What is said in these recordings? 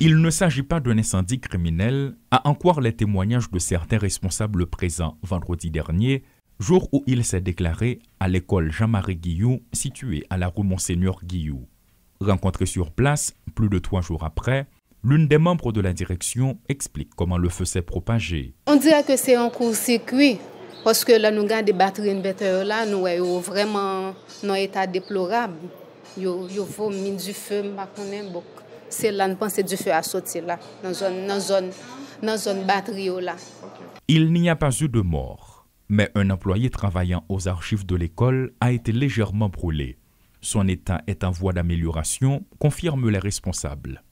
Il ne s'agit pas d'un incendie criminel, à en croire les témoignages de certains responsables présents vendredi dernier, jour où il s'est déclaré à l'école Jean-Marie Guillou, située à la rue Monseigneur Guillou. Rencontré sur place, plus de trois jours après, l'une des membres de la direction explique comment le feu s'est propagé. On dirait que c'est un court-circuit, parce que là, nous avons des batteries de là, nous oh, vraiment un état déplorable. il faut mettre du feu, du Il n'y a pas eu de mort, mais un employé travaillant aux archives de l'école a été légèrement brûlé. Son état est en voie d'amélioration, confirment les responsables.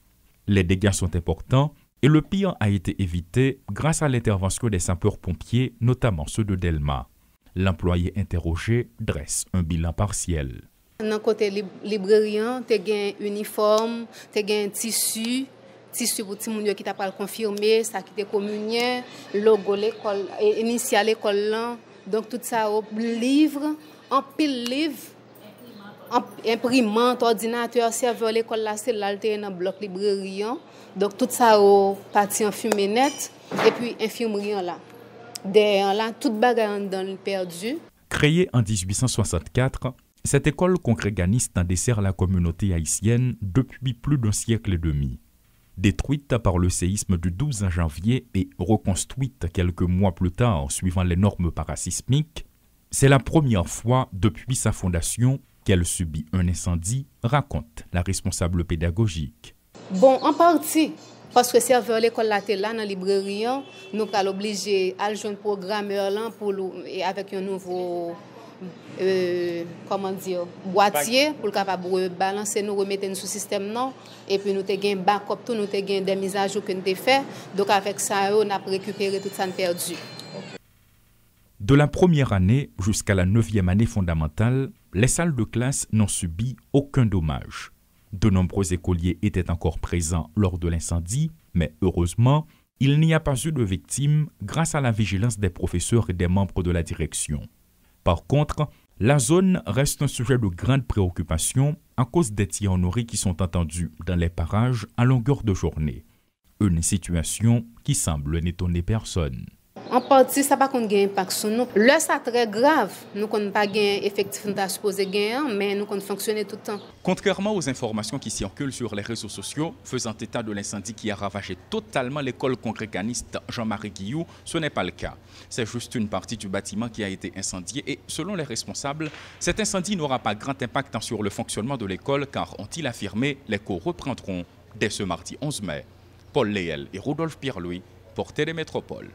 Les dégâts sont importants et le pire a été évité grâce à l'intervention des sapeurs-pompiers, notamment ceux de Delma. L'employé interrogé dresse un bilan partiel. Nan kote lib librerian, te gen uniform, te gen tissu, tissu pou ti moun yo ki ta pral konfirme, sa ki te komunyen, logo l'ekol, e, inisya l'ekol lan, donk tout sa ou livre, an pil livre, imprimante, ordinateur, serveur là, c'est là dans le bloc librairien, Donc tout ça ou en en fumée net, e puis infirmerian là, Derrière là tout le dans le perdu. Créé en 1864, cette école congréganiste dessert la communauté haïtienne depuis plus d'un siècle et demi. Détruite par le séisme du 12 janvier et reconstruite quelques mois plus tard suivant les normes parasismiques, c'est la première fois depuis sa fondation qu'elle subit un incendie, raconte la responsable pédagogique. Bon, en partie, parce que serveur l'école là, là dans la librairie, hein, nous pas obligé à le programmeur là pour, avec un nouveau euh, comment dire, boîtier pour capable balancer nous remettre sous système non et puis nous avons un backup tout nous avons des mises à jour que nous fait donc avec ça on a récupéré tout ça perdu. De la première année jusqu'à la neuvième année fondamentale, les salles de classe n'ont subi aucun dommage. De nombreux écoliers étaient encore présents lors de l'incendie, mais heureusement, il n'y a pas eu de victimes grâce à la vigilance des professeurs et des membres de la direction. Par contre, la zone reste un sujet de grande préoccupation à cause des tirs qui sont attendus dans les parages à longueur de journée. Une situation qui semble n'étonner personne partie, ça pas pa kon impact sur nous. Là, ça très grave. Nous qu'on pas pas effectif, effectivement nou ta suppose mais nous qu'on fonctionné tout le temps. Contrairement aux informations qui circulent sur les réseaux sociaux, faisant état de l'incendie qui a ravagé totalement l'école congréganiste Jean-Marie Guillou, ce n'est pas le cas. C'est juste une partie du bâtiment qui a été incendiée et, selon les responsables, cet incendie n'aura pas grand impact sur le fonctionnement de l'école car, ont-ils affirmé, les cours reprendront dès ce mardi 11 mai. Paul Léel et Rodolphe Pierre-Louis, portée des métropoles.